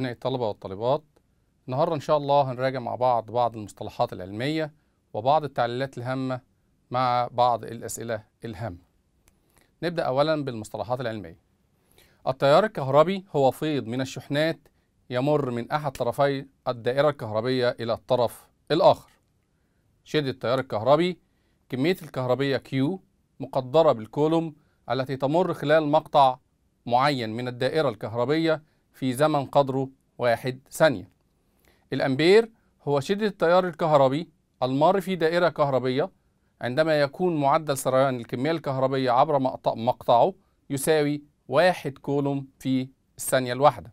أبناء الطلبة والطالبات النهاردة إن شاء الله هنراجع مع بعض بعض المصطلحات العلمية وبعض التعليلات الهامة مع بعض الأسئلة الهامة نبدأ أولا بالمصطلحات العلمية التيار الكهربي هو فيض من الشحنات يمر من أحد طرفي الدائرة الكهربية إلى الطرف الآخر شدة التيار الكهربي كمية الكهربية Q مقدرة بالكولوم التي تمر خلال مقطع معين من الدائرة الكهربية في زمن قدره واحد ثانية الأمبير هو شدة التيار الكهربي المار في دائرة كهربية عندما يكون معدل سريان الكمية الكهربية عبر مقطعه يساوي واحد كولوم في الثانية الواحدة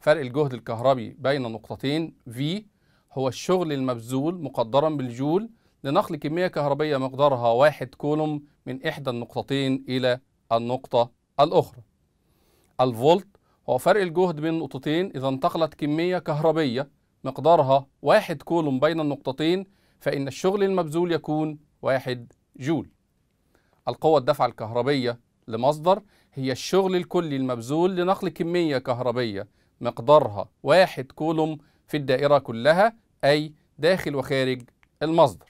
فرق الجهد الكهربي بين نقطتين V هو الشغل المبذول مقدرا بالجول لنقل كمية كهربية مقدارها واحد كولوم من إحدى النقطتين إلى النقطة الأخرى الفولت هو فرق الجهد بين النقطتين إذا انتقلت كمية كهربية مقدارها واحد كولوم بين النقطتين فإن الشغل المبذول يكون واحد جول القوة الدفع الكهربية لمصدر هي الشغل الكلي المبذول لنقل كمية كهربية مقدارها واحد كولوم في الدائرة كلها أي داخل وخارج المصدر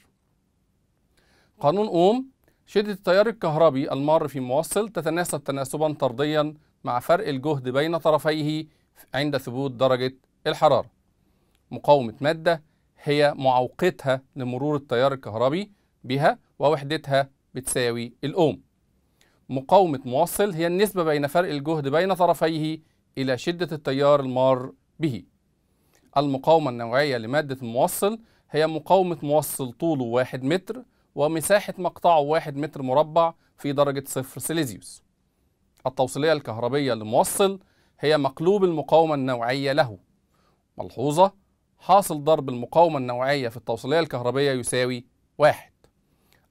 قانون أوم شدة التيار الكهربي المار في موصل تتناسب تناسبا طرديا مع فرق الجهد بين طرفيه عند ثبوت درجة الحرارة مقاومة مادة هي معوقتها لمرور التيار الكهربي بها ووحدتها بتساوي الأوم مقاومة موصل هي النسبة بين فرق الجهد بين طرفيه إلى شدة التيار المار به المقاومة النوعية لمادة الموصل هي مقاومة موصل طوله واحد متر ومساحة مقطعه واحد متر مربع في درجة صفر سيليزيوس التوصيلية الكهربية لموصل هي مقلوب المقاومة النوعية له ملحوظة حاصل ضرب المقاومة النوعية في التوصيلية الكهربية يساوي واحد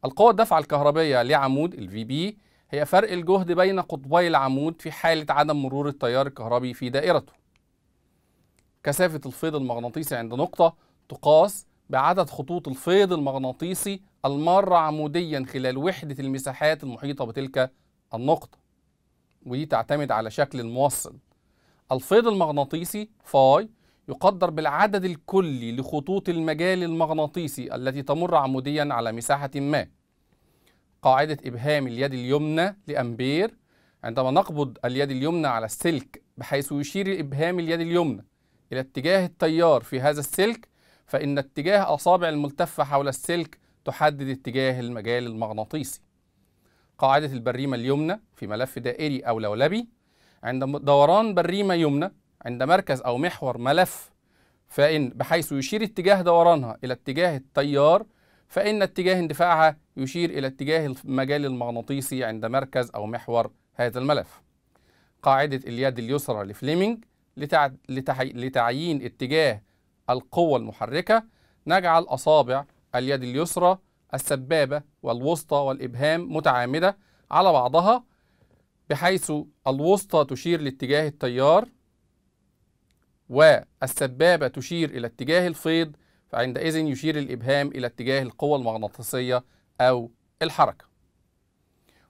القوة الدفع الكهربية لعمود ال بي هي فرق الجهد بين قطبي العمود في حالة عدم مرور التيار الكهربي في دائرته كثافة الفيض المغناطيسي عند نقطة تقاس بعدد خطوط الفيض المغناطيسي المارة عموديا خلال وحدة المساحات المحيطة بتلك النقطة ودي تعتمد على شكل الموصل الفيض المغناطيسي فاي يقدر بالعدد الكلي لخطوط المجال المغناطيسي التي تمر عموديا على مساحة ما قاعدة إبهام اليد اليمنى لأمبير عندما نقبض اليد اليمنى على السلك بحيث يشير إبهام اليد اليمنى إلى اتجاه التيار في هذا السلك فإن اتجاه أصابع الملتفة حول السلك تحدد اتجاه المجال المغناطيسي قاعدة البريمة اليمنى في ملف دائري أو لولبي عند دوران بريمة يمنى عند مركز أو محور ملف فإن بحيث يشير اتجاه دورانها إلى اتجاه التيار فإن اتجاه اندفاعها يشير إلى اتجاه المجال المغناطيسي عند مركز أو محور هذا الملف قاعدة اليد اليسرى لفليمنج لتع... لتح... لتعيين اتجاه القوة المحركة نجعل أصابع اليد اليسرى السبابة والوسطى والإبهام متعامدة على بعضها بحيث الوسطى تشير لاتجاه التيار والسبابة تشير إلى اتجاه الفيض فعندئذ يشير الإبهام إلى اتجاه القوة المغناطيسية أو الحركة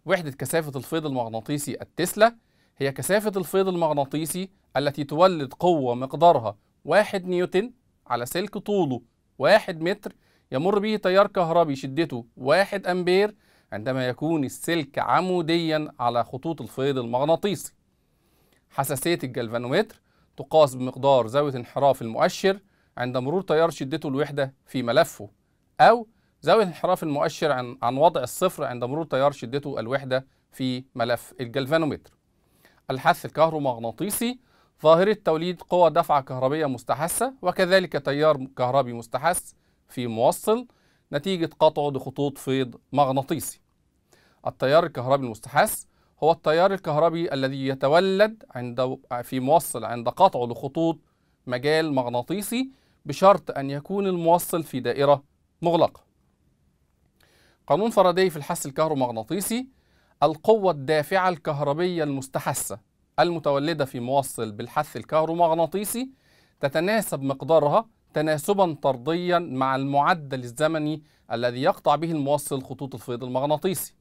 وحدة كثافة الفيض المغناطيسي التسلا هي كثافة الفيض المغناطيسي التي تولد قوة مقدارها واحد نيوتن على سلك طوله واحد متر يمر به تيار كهربي شدته 1 أمبير عندما يكون السلك عموديا على خطوط الفيض المغناطيسي حساسية الجلفانومتر تقاس بمقدار زاوية انحراف المؤشر عند مرور تيار شدته الوحدة في ملفه أو زاوية انحراف المؤشر عن, عن وضع الصفر عند مرور تيار شدته الوحدة في ملف الجلفانومتر الحث الكهرومغناطيسي ظاهرة توليد قوى دفعة كهربية مستحثة وكذلك تيار كهربي مستحث في موصل نتيجة قطعه لخطوط فيض مغناطيسي التيار الكهربي المستحث هو التيار الكهربي الذي يتولد عند في موصل عند قطعه لخطوط مجال مغناطيسي بشرط أن يكون الموصل في دائرة مغلقة قانون فاراداي في الحث الكهرومغناطيسي القوة الدافعة الكهربية المستحثة المتولدة في موصل بالحث الكهرومغناطيسي تتناسب مقدارها تناسبا طرديا مع المعدل الزمني الذي يقطع به الموصل خطوط الفيض المغناطيسي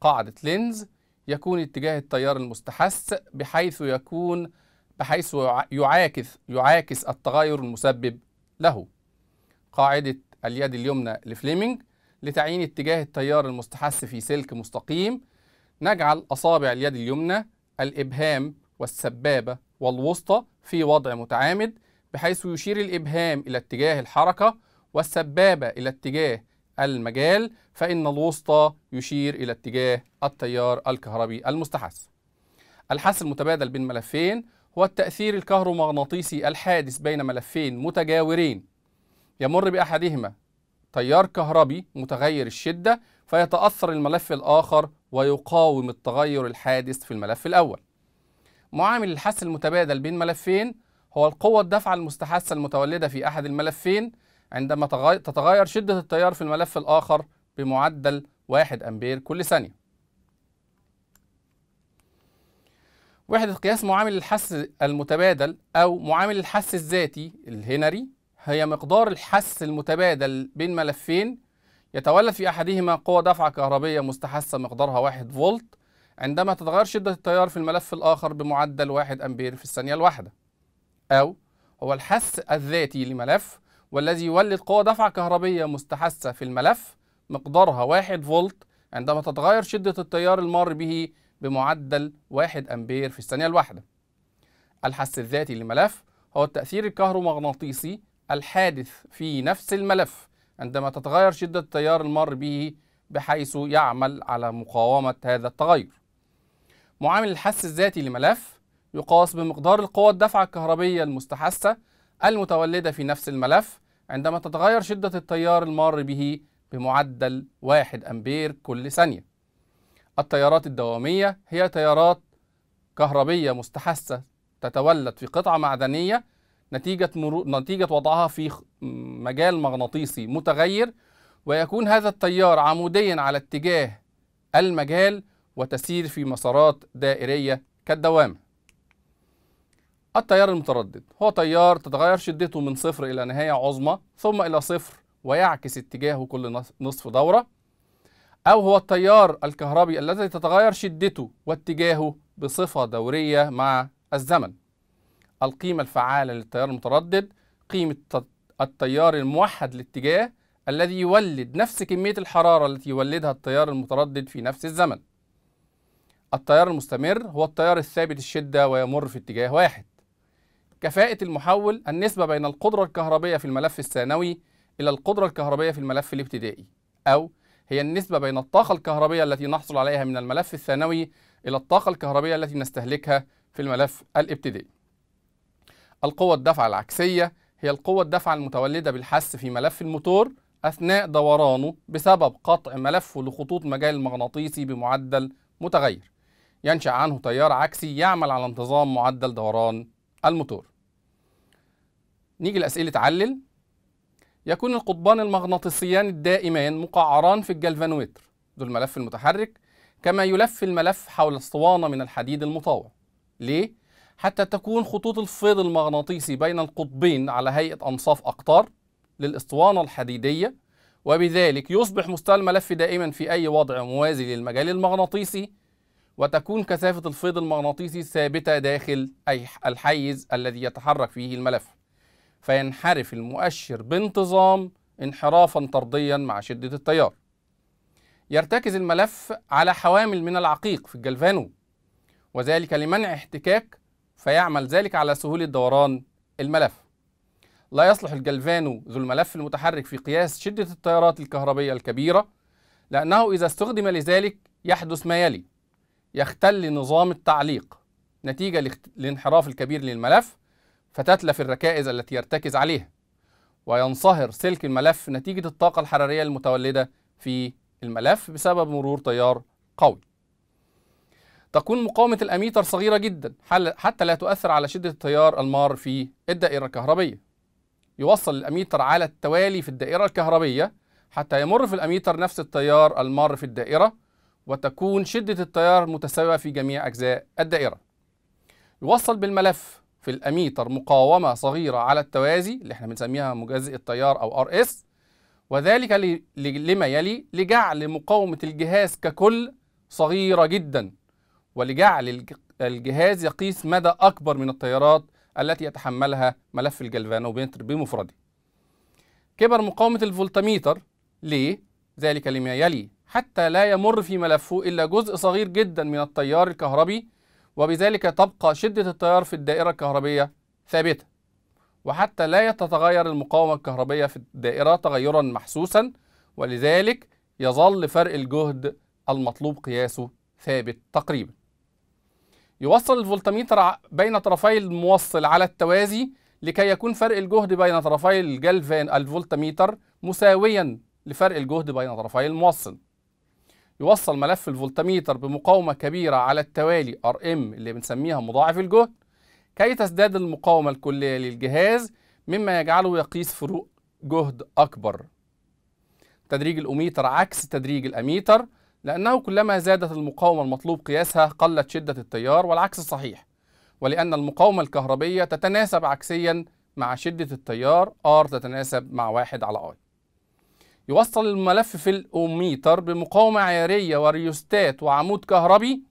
قاعدة لينز يكون اتجاه التيار المستحث بحيث يكون بحيث يعاكس يعاكس التغير المسبب له قاعدة اليد اليمنى لفليمنج لتعيين اتجاه التيار المستحث في سلك مستقيم نجعل أصابع اليد اليمنى الإبهام والسبابة والوسطى في وضع متعامد بحيث يشير الإبهام إلى اتجاه الحركة والسبابة إلى اتجاه المجال فإن الوسطى يشير إلى اتجاه التيار الكهربي المستحث الحث المتبادل بين ملفين هو التأثير الكهرومغناطيسي الحادث بين ملفين متجاورين يمر بأحدهما تيار كهربي متغير الشدة فيتأثر الملف الآخر ويقاوم التغير الحادث في الملف الأول معامل الحث المتبادل بين ملفين هو القوة الدفعة المستحثة المتولدة في أحد الملفين عندما تتغير شدة التيار في الملف الآخر بمعدل 1 أمبير كل ثانية وحدة قياس معامل الحث المتبادل أو معامل الحث الذاتي الهنري هي مقدار الحث المتبادل بين ملفين يتولد في أحدهما قوة دفعة كهربية مستحثة مقدارها 1 فولت عندما تتغير شدة التيار في الملف الآخر بمعدل 1 أمبير في الثانية الواحدة أو هو الحث الذاتي لملف والذي يولد قوة دفع كهربية مستحثة في الملف مقدارها 1 فولت عندما تتغير شدة التيار المار به بمعدل 1 أمبير في الثانية الواحدة. الحث الذاتي لملف هو التأثير الكهرومغناطيسي الحادث في نفس الملف عندما تتغير شدة التيار المار به بحيث يعمل على مقاومة هذا التغير. معامل الحث الذاتي لملف يقاس بمقدار القوى الدفعة الكهربية المستحثة المتولدة في نفس الملف عندما تتغير شدة التيار المار به بمعدل 1 أمبير كل ثانية. التيارات الدوامية هي تيارات كهربية مستحثة تتولد في قطعة معدنية نتيجة مرو... نتيجة وضعها في مجال مغناطيسي متغير ويكون هذا التيار عموديا على اتجاه المجال وتسير في مسارات دائرية كالدوامة. التيار المتردد هو تيار تتغير شدته من صفر إلى نهاية عظمى ثم إلى صفر ويعكس اتجاهه كل نصف دورة أو هو التيار الكهربي الذي تتغير شدته واتجاهه بصفة دورية مع الزمن القيمة الفعالة للتيار المتردد قيمة التيار الموحد الاتجاه الذي يولد نفس كمية الحرارة التي يولدها التيار المتردد في نفس الزمن التيار المستمر هو التيار الثابت الشدة ويمر في اتجاه واحد كفاءة المحول النسبة بين القدرة الكهربية في الملف الثانوي إلى القدرة الكهربية في الملف الابتدائي أو هي النسبة بين الطاقة الكهربية التي نحصل عليها من الملف الثانوي إلى الطاقة الكهربية التي نستهلكها في الملف الابتدائي القوة الدفع العكسية هي القوة الدفع المتولدة بالحس في ملف الموتور أثناء دورانه بسبب قطع ملفه لخطوط مجال المغناطيسي بمعدل متغير ينشأ عنه تيار عكسي يعمل على انتظام معدل دوران الموتور نيجي لأسئلة علل يكون القطبان المغناطيسيان الدائمان مقعران في الجلفانومتر ذو الملف المتحرك كما يلف الملف حول اسطوانة من الحديد المطاوع ليه؟ حتى تكون خطوط الفيض المغناطيسي بين القطبين على هيئة أنصاف أقطار للاسطوانة الحديدية وبذلك يصبح مستوى الملف دائما في أي وضع موازي للمجال المغناطيسي وتكون كثافة الفيض المغناطيسي ثابتة داخل أي الحيز الذي يتحرك فيه الملف فينحرف المؤشر بانتظام انحرافا طرديا مع شدة التيار يرتكز الملف على حوامل من العقيق في الجلفانو وذلك لمنع احتكاك فيعمل ذلك على سهولة دوران الملف لا يصلح الجلفانو ذو الملف المتحرك في قياس شدة التيارات الكهربية الكبيرة لأنه إذا استخدم لذلك يحدث ما يلي يختل نظام التعليق نتيجة الانحراف الكبير للملف فتتلف الركائز التي يرتكز عليها وينصهر سلك الملف نتيجة الطاقة الحرارية المتولدة في الملف بسبب مرور تيار قوي تكون مقاومة الأميتر صغيرة جدا حتى لا تؤثر على شدة التيار المار في الدائرة الكهربية يوصل الأميتر على التوالي في الدائرة الكهربية حتى يمر في الأميتر نفس التيار المار في الدائرة وتكون شدة التيار متساوية في جميع أجزاء الدائرة يوصل بالملف في الأميتر مقاومة صغيرة على التوازي اللي احنا بنسميها مجزئ التيار أو ار اس وذلك لما يلي لجعل مقاومة الجهاز ككل صغيرة جدا ولجعل الجهاز يقيس مدى أكبر من التيارات التي يتحملها ملف الجلفانومتر بمفرده كبر مقاومة الفولتميتر ليه؟ ذلك لما يلي حتى لا يمر في ملفه إلا جزء صغير جدا من التيار الكهربي وبذلك تبقى شدة التيار في الدائرة الكهربية ثابتة وحتى لا تتغير المقاومة الكهربية في الدائرة تغيرا محسوسا ولذلك يظل فرق الجهد المطلوب قياسه ثابت تقريبا يوصل الفولتميتر بين طرفي الموصل على التوازي لكي يكون فرق الجهد بين طرفي الجلفان الفولتميتر مساويا لفرق الجهد بين طرفي الموصل يوصل ملف الفولتميتر بمقاومة كبيرة على التوالي RM اللي بنسميها مضاعف الجهد كي تزداد المقاومة الكلية للجهاز مما يجعله يقيس فروق جهد أكبر تدريج الأوميتر عكس تدريج الأميتر لأنه كلما زادت المقاومة المطلوب قياسها قلت شدة التيار والعكس صحيح ولأن المقاومة الكهربية تتناسب عكسيا مع شدة التيار R تتناسب مع واحد على I يوصل الملف في الأوميتر بمقاومة عيارية وريوستات وعمود كهربي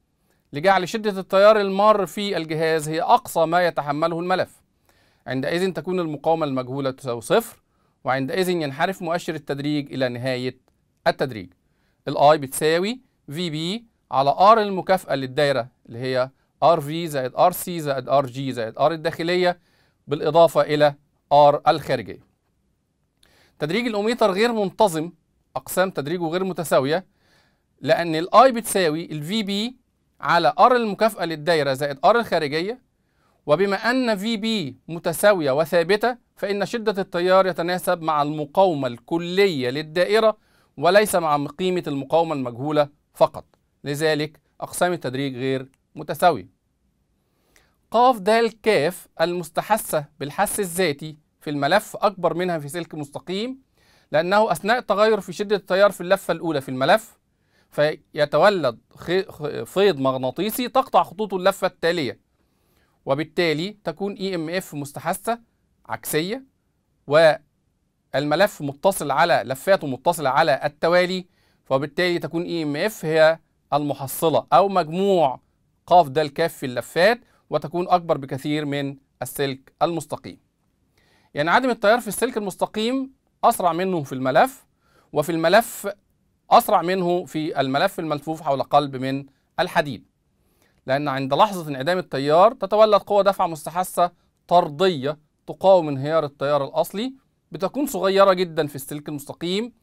لجعل شدة التيار المار في الجهاز هي أقصى ما يتحمله الملف عندئذ تكون المقاومة المجهولة تساوي صفر وعندئذ ينحرف مؤشر التدريج إلى نهاية التدريج الاي بتساوي في بي على ار المكافأة للدايرة اللي هي ار في زائد ار سي زائد ار جي زائد ار الداخلية بالإضافة إلى ار الخارجية تدريج الاوميتر غير منتظم اقسام تدريجه غير متساويه لان الاي بتساوي الفي بي على ار المكافاه للدايره زائد ار الخارجيه وبما ان في بي متساويه وثابته فان شده التيار يتناسب مع المقاومه الكليه للدائره وليس مع قيمه المقاومه المجهوله فقط لذلك اقسام التدريج غير متساويه قاف د كاف المستحثه بالحث الذاتي في الملف أكبر منها في سلك مستقيم لأنه أثناء التغير في شدة التيار في اللفة الأولى في الملف فيتولد فيض مغناطيسي تقطع خطوط اللفة التالية وبالتالي تكون EMF مستحثة عكسية والملف متصل على لفاته متصلة على التوالي فبالتالي تكون EMF هي المحصلة أو مجموع قاف دال كاف في اللفات وتكون أكبر بكثير من السلك المستقيم يعني عدم التيار في السلك المستقيم أسرع منه في الملف وفي الملف أسرع منه في الملف الملفوف حول قلب من الحديد لأن عند لحظة انعدام التيار تتولد قوة دفع مستحثة طردية تقاوم انهيار التيار الأصلي بتكون صغيرة جدا في السلك المستقيم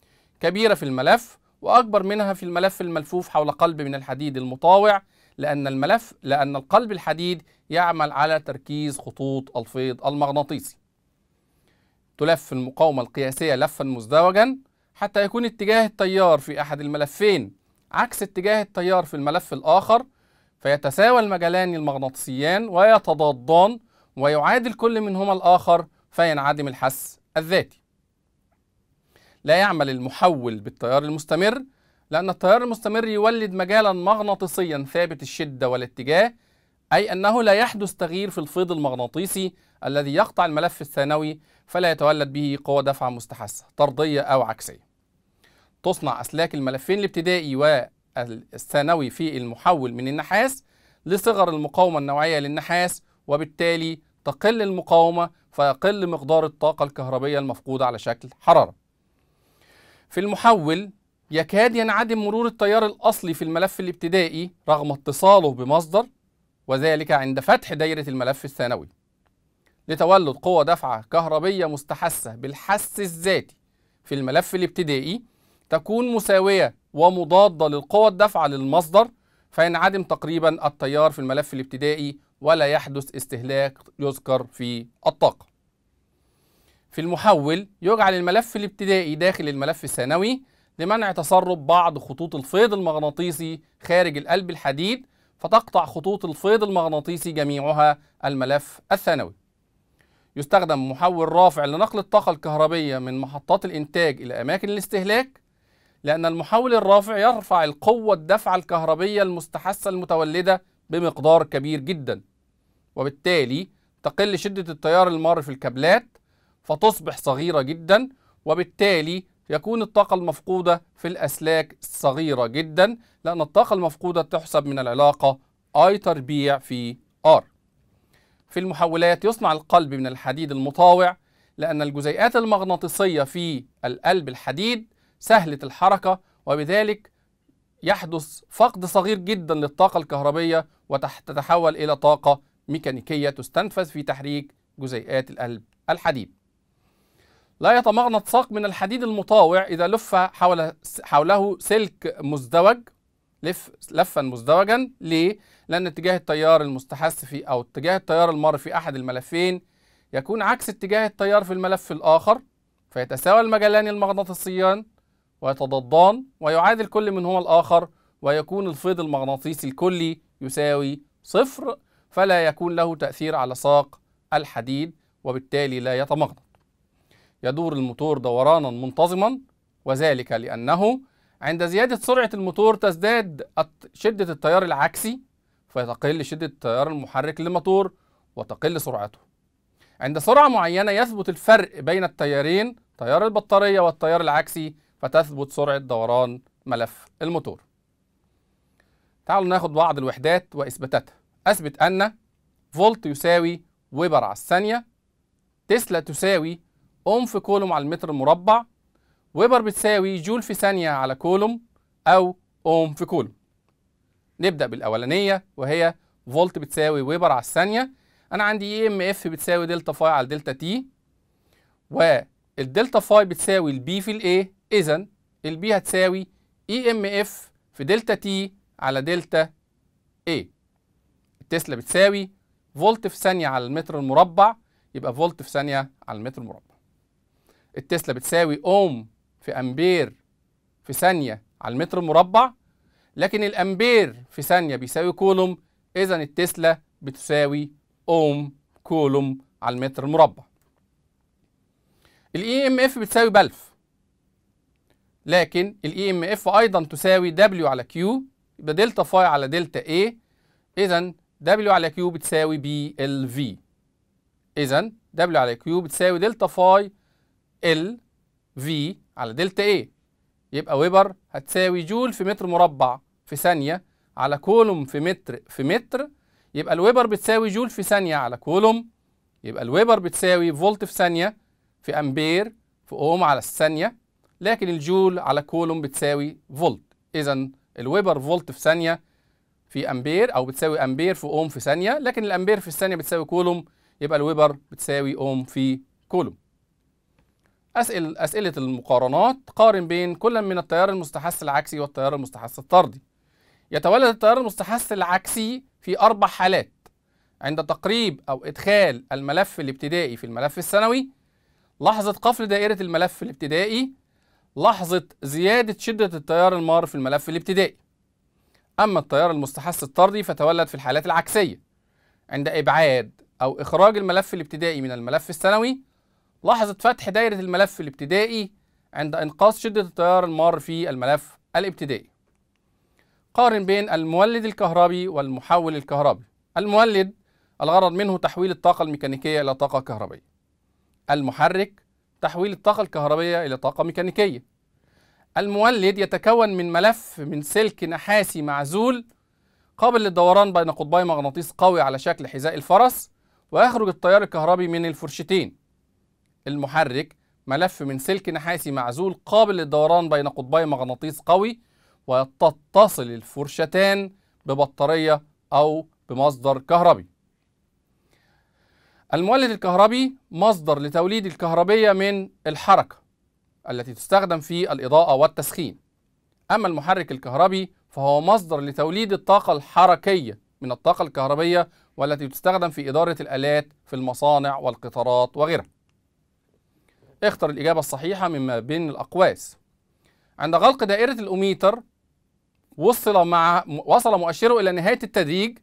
كبيرة في الملف وأكبر منها في الملف الملفوف حول قلب من الحديد المطاوع لأن الملف لأن القلب الحديد يعمل على تركيز خطوط الفيض المغناطيسي تلف المقاومة القياسية لفا مزدوجا حتى يكون اتجاه التيار في أحد الملفين عكس اتجاه التيار في الملف الآخر فيتساوى المجالان المغناطيسيان ويتضادان ويعادل كل منهما الآخر فينعدم الحس الذاتي لا يعمل المحول بالتيار المستمر لأن التيار المستمر يولد مجالا مغناطيسيا ثابت الشدة والاتجاه أي أنه لا يحدث تغيير في الفيض المغناطيسي الذي يقطع الملف الثانوي فلا يتولد به قوى دفع مستحثة طردية أو عكسية تصنع أسلاك الملفين الابتدائي والثانوي في المحول من النحاس لصغر المقاومة النوعية للنحاس وبالتالي تقل المقاومة فيقل مقدار الطاقة الكهربية المفقودة على شكل حرارة في المحول يكاد ينعدم مرور التيار الأصلي في الملف الابتدائي رغم اتصاله بمصدر وذلك عند فتح دايرة الملف الثانوي لتولد قوى دفعة كهربية مستحثة بالحس الذاتي في الملف الابتدائي تكون مساوية ومضادة للقوى الدفعة للمصدر فينعدم تقريبا التيار في الملف الابتدائي ولا يحدث استهلاك يذكر في الطاقة في المحول يجعل الملف الابتدائي داخل الملف الثانوي لمنع تسرب بعض خطوط الفيض المغناطيسي خارج القلب الحديد فتقطع خطوط الفيض المغناطيسي جميعها الملف الثانوي يستخدم محول رافع لنقل الطاقة الكهربية من محطات الإنتاج إلى أماكن الاستهلاك لأن المحول الرافع يرفع القوة الدفعة الكهربية المستحثة المتولدة بمقدار كبير جدا وبالتالي تقل شدة التيار المار في الكابلات فتصبح صغيرة جدا وبالتالي يكون الطاقة المفقودة في الأسلاك صغيرة جدا لأن الطاقة المفقودة تحسب من العلاقة I تربيع في R في المحولات يصنع القلب من الحديد المطاوع لأن الجزيئات المغناطيسية في القلب الحديد سهلة الحركة وبذلك يحدث فقد صغير جدا للطاقة الكهربية وتتحول إلى طاقة ميكانيكية تستنفذ في تحريك جزيئات القلب الحديد لا يتمغنط ساق من الحديد المطاوع إذا لف حول حوله سلك مزدوج لف لفا مزدوجا ليه؟ لأن اتجاه التيار المستحث في أو اتجاه التيار المر في أحد الملفين يكون عكس اتجاه التيار في الملف الآخر فيتساوى المجلان المغناطيسيان ويتضادان ويعادل كل منهما الآخر ويكون الفيض المغناطيسي الكلي يساوي صفر فلا يكون له تأثير على ساق الحديد وبالتالي لا يتمغنط يدور الموتور دورانا منتظما وذلك لأنه عند زيادة سرعة الموتور تزداد شدة التيار العكسي فيتقل شدة التيار المحرك للموتور وتقل سرعته عند سرعة معينة يثبت الفرق بين التيارين تيار البطارية والتيار العكسي فتثبت سرعة دوران ملف الموتور تعالوا ناخد بعض الوحدات وإثباتاتها أثبت أن فولت يساوي ويبر على الثانية تسلا تساوي أنف كولوم على المتر المربع ويبر بتساوي جول في ثانية على كولوم أو أوم في كولوم نبدأ بالأولانية وهي فولت بتساوي ويبر على الثانية أنا عندي اي ام اف بتساوي دلتا فاي على دلتا تي والدلتا فاي بتساوي البي في الاي إذا البي هتساوي اي e ام اف في دلتا تي على دلتا اي التسلا بتساوي فولت في ثانية على المتر المربع يبقى فولت في ثانية على المتر المربع التسلا بتساوي أوم في أمبير في ثانية على المتر المربع لكن الأمبير في ثانية بيساوي كولوم إذا التسلا بتساوي أوم كولوم على المتر المربع الاي ام e اف بتساوي بلف لكن الاي ام e اف ايضا تساوي دبليو على كيو يبقى دلتا فاي على دلتا اي اذا دبليو على كيو بتساوي بي ال في اذا دبليو على كيو بتساوي دلتا فاي ال في على دلتا اي يبقى ويبر هتساوي جول في متر مربع في ثانية على كولوم في متر في متر يبقى الويبر بتساوي جول في ثانية على كولوم يبقى الويبر بتساوي فولت في ثانية في أمبير في أوم على الثانية لكن الجول على كولوم بتساوي فولت إذا الويبر فولت في ثانية في أمبير أو بتساوي أمبير في أوم في ثانية لكن الأمبير في الثانية بتساوي كولوم يبقى الويبر بتساوي أوم في كولوم أسئل أسئلة المقارنات قارن بين كل من التيار المستحث العكسي والتيار المستحث الطردي يتولد التيار المستحث العكسي في أربع حالات عند تقريب أو إدخال الملف الابتدائي في الملف الثانوي لحظة قفل دائرة الملف الابتدائي لحظة زيادة شدة التيار المار في الملف الابتدائي أما التيار المستحث الطردي فتولد في الحالات العكسية عند إبعاد أو إخراج الملف الابتدائي من الملف الثانوي لاحظت فتح دائرة الملف الابتدائي عند انقاص شدة التيار المار في الملف الابتدائي قارن بين المولد الكهربي والمحول الكهربي المولد الغرض منه تحويل الطاقة الميكانيكية إلى طاقة كهربية المحرك تحويل الطاقة الكهربية إلى طاقة ميكانيكية المولد يتكون من ملف من سلك نحاسي معزول قابل للدوران بين قطبي مغناطيس قوي على شكل حذاء الفرس ويخرج التيار الكهربي من الفرشتين المحرك ملف من سلك نحاسي معزول قابل للدوران بين قطبي مغناطيس قوي وتتصل الفرشتان ببطارية أو بمصدر كهربي المولد الكهربي مصدر لتوليد الكهربية من الحركة التي تستخدم في الإضاءة والتسخين أما المحرك الكهربي فهو مصدر لتوليد الطاقة الحركية من الطاقة الكهربية والتي تستخدم في إدارة الآلات في المصانع والقطارات وغيرها اختر الإجابة الصحيحة مما بين الأقواس عند غلق دائرة الأميتر وصل مع وصل مؤشره إلى نهاية التدريج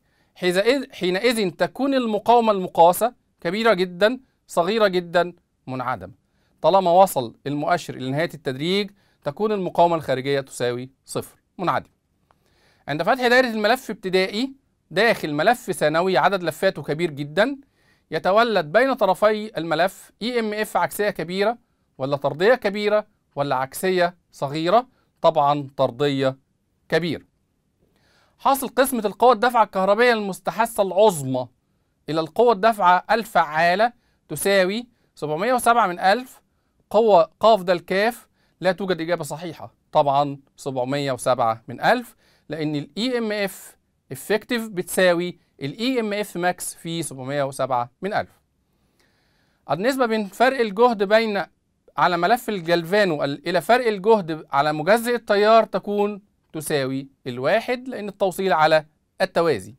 حينئذ تكون المقاومة المقاسة كبيرة جدا صغيرة جدا منعدمة طالما وصل المؤشر إلى نهاية التدريج تكون المقاومة الخارجية تساوي صفر منعدم عند فتح دائرة الملف ابتدائي داخل ملف ثانوي عدد لفاته كبير جدا يتولد بين طرفي الملف اي ام اف عكسيه كبيره ولا طرديه كبيره ولا عكسيه صغيره طبعا طرديه كبيره حاصل قسمه القوى الدفعة الكهربيه المستحثه العظمى الى القوى الدافعه الفعاله تساوي 707 من ألف قوة قاف دال الكاف لا توجد إجابة صحيحة طبعا 707 من ألف لأن الـ EMF effective بتساوي الاي ام اف ماكس في 707 من 1000 النسبة بين فرق الجهد بين على ملف الجلفانو إلى فرق الجهد على مجزئ التيار تكون تساوي الواحد لأن التوصيل على التوازي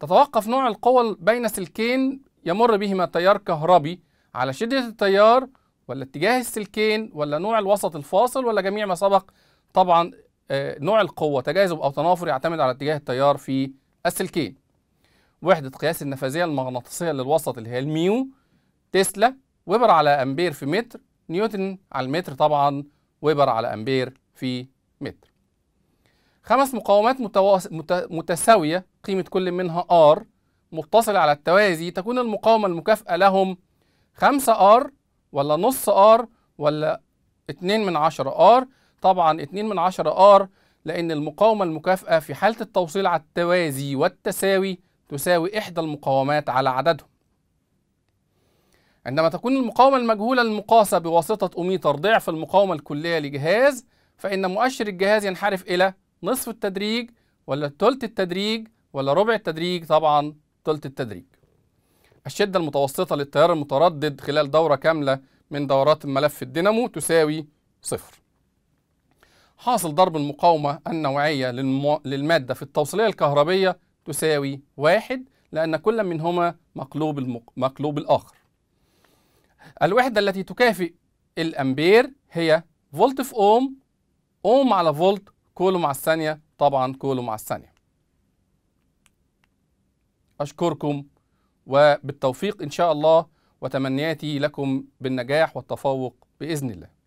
تتوقف نوع القوى بين سلكين يمر بهما تيار كهربي على شدة التيار ولا اتجاه السلكين ولا نوع الوسط الفاصل ولا جميع ما سبق طبعا آه، نوع القوة تجاذب أو تنافر يعتمد على اتجاه التيار في السلكين وحدة قياس النفاذية المغناطيسية للوسط اللي هي الميو تسلا ويبر على أمبير في متر نيوتن على المتر طبعا ويبر على أمبير في متر خمس مقاومات متواس... مت... متساوية قيمة كل منها R متصلة على التوازي تكون المقاومة المكافئة لهم 5 R ولا نص R ولا 2 من 10 R طبعا 2 من 10 R لأن المقاومة المكافئة في حالة التوصيل على التوازي والتساوي تساوي إحدى المقاومات على عددهم عندما تكون المقاومة المجهولة المقاسة بواسطة أميتر ضعف المقاومة الكلية لجهاز فإن مؤشر الجهاز ينحرف إلى نصف التدريج ولا تلت التدريج ولا ربع التدريج طبعا تلت التدريج الشدة المتوسطة للتيار المتردد خلال دورة كاملة من دورات الملف الدينامو تساوي صفر حاصل ضرب المقاومة النوعية للمادة في التوصيلية الكهربية تساوي واحد لأن كل منهما مقلوب المق... مقلوب الآخر. الوحدة التي تكافئ الأمبير هي فولت في أوم أوم على فولت كولوم على الثانية طبعا كولوم على الثانية. أشكركم وبالتوفيق إن شاء الله وتمنياتي لكم بالنجاح والتفوق بإذن الله